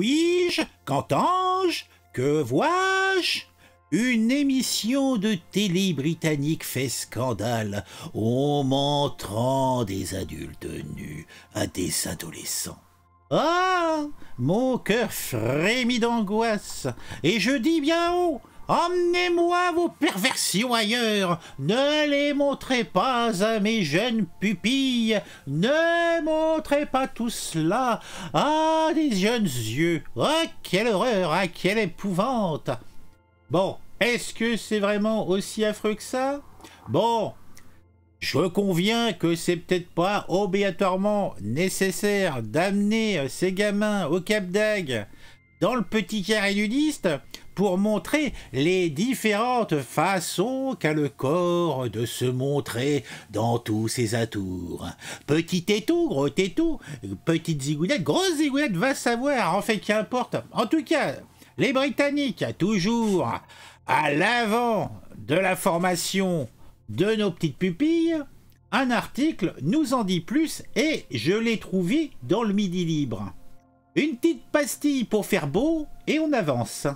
je Qu'entends-je Que vois-je une émission de télé britannique fait scandale. en montrant des adultes nus à des adolescents. Ah Mon cœur frémit d'angoisse, et je dis bien haut Emmenez-moi vos perversions ailleurs, ne les montrez pas à mes jeunes pupilles, ne montrez pas tout cela à des jeunes yeux. Ah, quelle horreur, ah, quelle épouvante Bon, est-ce que c'est vraiment aussi affreux que ça Bon, je conviens que c'est peut-être pas obligatoirement nécessaire d'amener ces gamins au Cap d'Agde dans le petit carré liste, pour montrer les différentes façons qu'a le corps de se montrer dans tous ses atours. Petit tout, gros tétou, petite zigounette, grosse zigounette, va savoir, en fait qu'importe. En tout cas, les Britanniques, toujours à l'avant de la formation de nos petites pupilles, un article nous en dit plus et je l'ai trouvé dans le Midi Libre. Une petite pastille pour faire beau et on avance.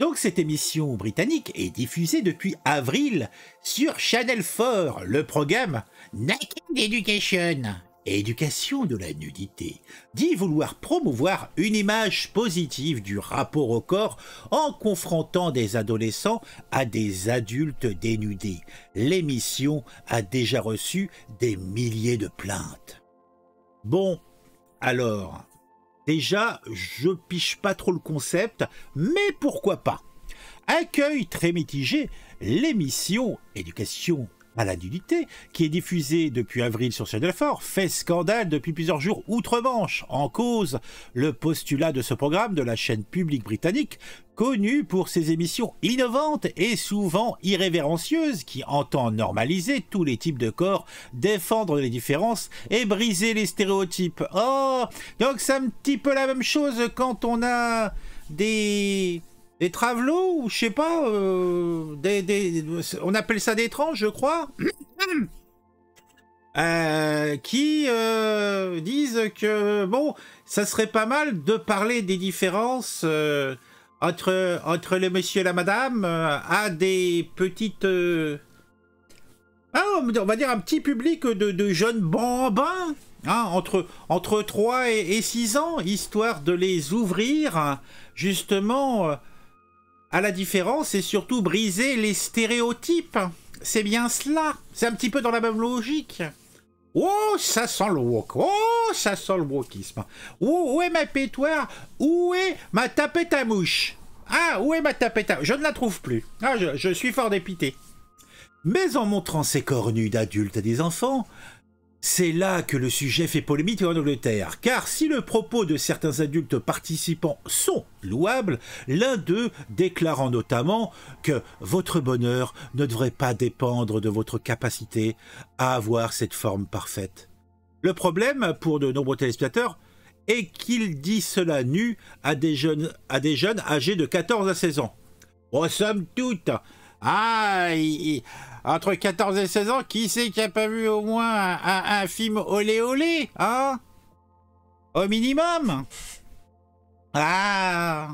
Donc cette émission britannique est diffusée depuis avril sur Channel 4, le programme Naked Education, éducation de la nudité, dit vouloir promouvoir une image positive du rapport au corps en confrontant des adolescents à des adultes dénudés. L'émission a déjà reçu des milliers de plaintes. Bon, alors, Déjà, je piche pas trop le concept, mais pourquoi pas Accueil très mitigé, l'émission Éducation à la nudité, qui est diffusée depuis avril sur Fort, fait scandale depuis plusieurs jours outre-Manche, en cause le postulat de ce programme de la chaîne publique britannique connu pour ses émissions innovantes et souvent irrévérencieuses qui entend normaliser tous les types de corps, défendre les différences et briser les stéréotypes. Oh, donc c'est un petit peu la même chose quand on a des des travelots ou je sais pas, euh, des, on appelle ça des tranches, je crois, euh, qui euh, disent que bon, ça serait pas mal de parler des différences entre, entre le monsieur et la madame à euh, des petites... Euh, ah, on va dire un petit public de, jeunes bambins, hein, entre, entre 3 et, 6 ans, histoire de les ouvrir justement euh, à la différence et surtout briser les stéréotypes. C'est bien cela, c'est un petit peu dans la même logique. Oh, ça sent le wok. Oh, ça sent le wokisme. où est ma pétoire Où est ma tapette à mouche Ah, où est ma tapette à Je ne la trouve plus. Ah, je, suis fort dépité. Mais en montrant ses corps nus d'adultes à des enfants, c'est là que le sujet fait polémique en Angleterre, car si le propos de certains adultes participants sont louables, l'un d'eux déclarant notamment que votre bonheur ne devrait pas dépendre de votre capacité à avoir cette forme parfaite. Le problème pour de nombreux téléspectateurs est qu'il dit cela nu à des jeunes, âgés de 14 à 16 ans. Oh, somme toute, ah, entre 14 et 16 ans, qui c'est qui a pas vu au moins un, film olé olé Hein Au minimum Ah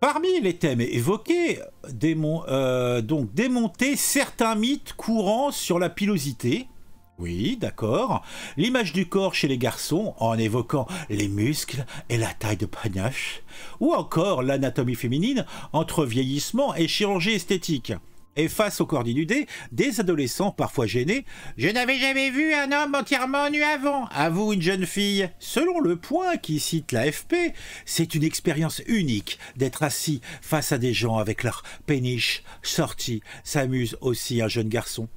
Parmi les thèmes évoqués, démon, euh, donc démonter certains mythes courants sur la pilosité. Oui, d'accord. L'image du corps chez les garçons en évoquant les muscles et la taille de panache. Ou encore l'anatomie féminine entre vieillissement et chirurgie esthétique. Et face au corps des adolescents parfois gênés, Je n'avais jamais vu un homme entièrement nu avant, vous une jeune fille. Selon le point qui cite l'AFP, c'est une expérience unique d'être assis face à des gens avec leur péniche sortie, s'amuse aussi un jeune garçon.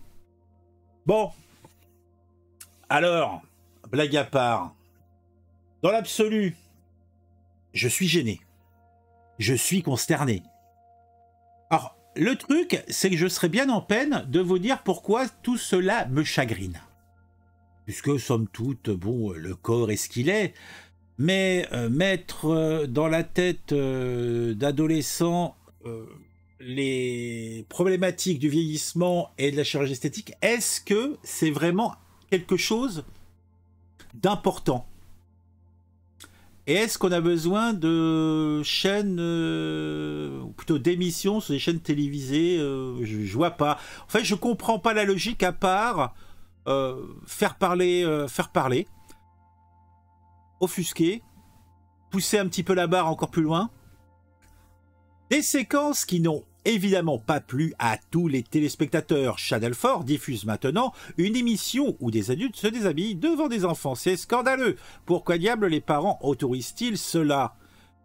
Bon. Alors, blague à part, dans l'absolu, je suis gêné. Je suis consterné. Alors, le truc, c'est que je serais bien en peine de vous dire pourquoi tout cela me chagrine. Puisque, somme toute, bon, le corps est ce qu'il est, mais euh, mettre euh, dans la tête euh, d'adolescents les problématiques du vieillissement et de la chirurgie esthétique, est-ce que c'est vraiment quelque chose d'important et est-ce qu'on a besoin de chaînes, euh, ou plutôt d'émissions sur des chaînes télévisées euh, je, ne vois pas. En fait, je comprends pas la logique à part euh, faire parler, faire parler, offusquer, pousser un petit peu la barre encore plus loin. Des séquences qui n'ont évidemment pas plus à tous les téléspectateurs. Channel 4 diffuse maintenant une émission où des adultes se déshabillent devant des enfants. C'est scandaleux. Pourquoi diable les parents autorisent-ils cela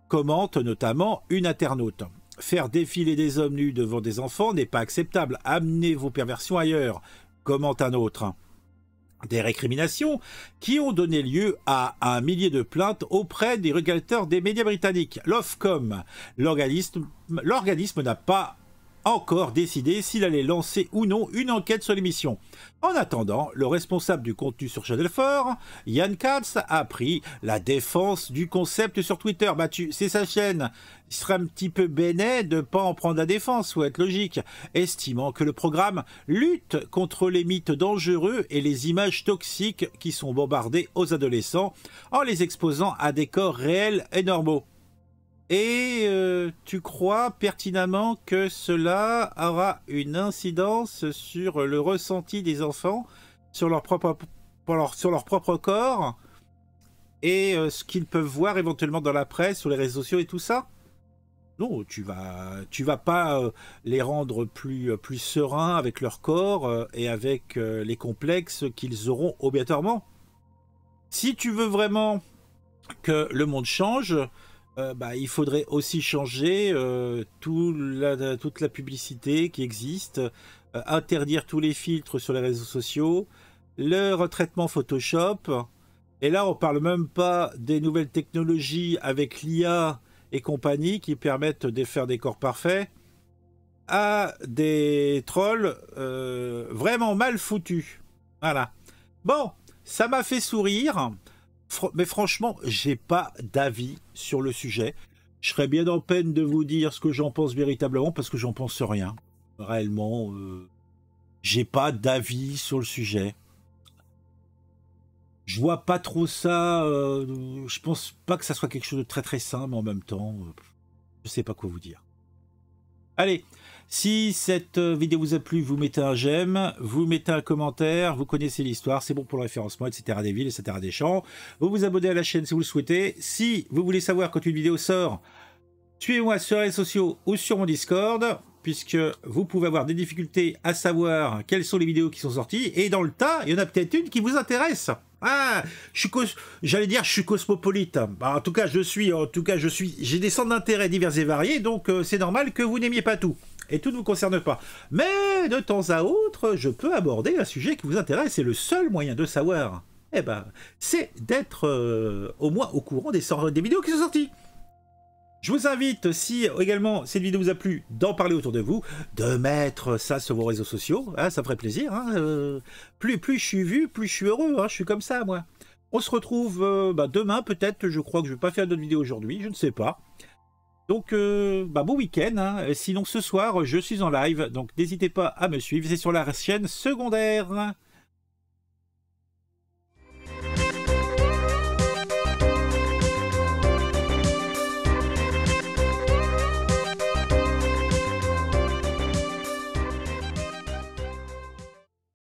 Commente notamment une internaute. Faire défiler des hommes nus devant des enfants n'est pas acceptable. Amenez vos perversions ailleurs. Commente un autre des récriminations qui ont donné lieu à un millier de plaintes auprès des régulateurs des médias britanniques. L'Ofcom, l'organisme n'a pas encore décider s'il allait lancer ou non une enquête sur l'émission. En attendant, le responsable du contenu sur Channel 4, Yann Katz, a pris la défense du concept sur Twitter. Bah, c'est sa chaîne. Il serait un petit peu béné de ne pas en prendre la défense, ou être logique, estimant que le programme lutte contre les mythes dangereux et les images toxiques qui sont bombardées aux adolescents en les exposant à des corps réels et normaux et euh, tu crois pertinemment que cela aura une incidence sur le ressenti des enfants, sur leur propre, sur leur propre corps, et euh, ce qu'ils peuvent voir éventuellement dans la presse, sur les réseaux sociaux et tout ça non, tu vas, tu vas pas euh, les rendre plus, plus sereins avec leur corps et avec les complexes qu'ils auront obligatoirement. Si tu veux vraiment que le monde change, euh, bah, il faudrait aussi changer euh, toute la publicité qui existe, euh, interdire tous les filtres sur les réseaux sociaux, le retraitement Photoshop. Et là, on ne parle même pas des nouvelles technologies avec l'IA et compagnie qui permettent de faire des corps parfaits à des trolls vraiment mal foutus. Voilà. Bon, ça m'a fait sourire mais franchement, j'ai pas d'avis sur le sujet. Je serais bien en peine de vous dire ce que j'en pense véritablement parce que j'en pense rien. Réellement, euh, j'ai pas d'avis sur le sujet. Je vois pas trop ça. Euh, je pense pas que ça soit quelque chose de très très simple, en même temps, euh, je sais pas quoi vous dire. Allez, si cette euh, vidéo vous a plu, vous mettez un j'aime, vous mettez un commentaire, vous connaissez l'histoire, c'est bon pour le référencement, etc. des villes, etc. des champs. Vous vous abonnez à la chaîne si vous le souhaitez. Si vous voulez savoir quand une vidéo sort, suivez-moi sur les réseaux sociaux ou sur mon Discord, puisque vous pouvez avoir des difficultés à savoir quelles sont les vidéos qui sont sorties. Et dans le tas, il y en a peut-être une qui vous intéresse. Ah, je suis j'allais dire je suis cosmopolite. Bah, en tout cas, je suis en tout cas, je suis j'ai des centres d'intérêt divers et variés, donc euh, c'est normal que vous n'aimiez pas tout et tout ne vous concerne pas. Mais de temps à autre, je peux aborder un sujet qui vous intéresse et le seul moyen de savoir, eh ben, c'est d'être euh, au moins au courant des, des vidéos qui sont sorties. Je vous invite, si également cette vidéo vous a plu, d'en parler autour de vous, de mettre ça sur vos réseaux sociaux, hein, ça ferait plaisir. Hein, euh, plus, plus je suis vu, plus je suis heureux, hein, je suis comme ça moi. On se retrouve euh, bah, demain peut-être, je crois que je ne vais pas faire d'autres vidéos aujourd'hui, je ne sais pas. Donc, euh, bah, bon week-end. Sinon, ce soir, je suis en live, donc n'hésitez pas à me suivre, c'est sur la chaîne secondaire.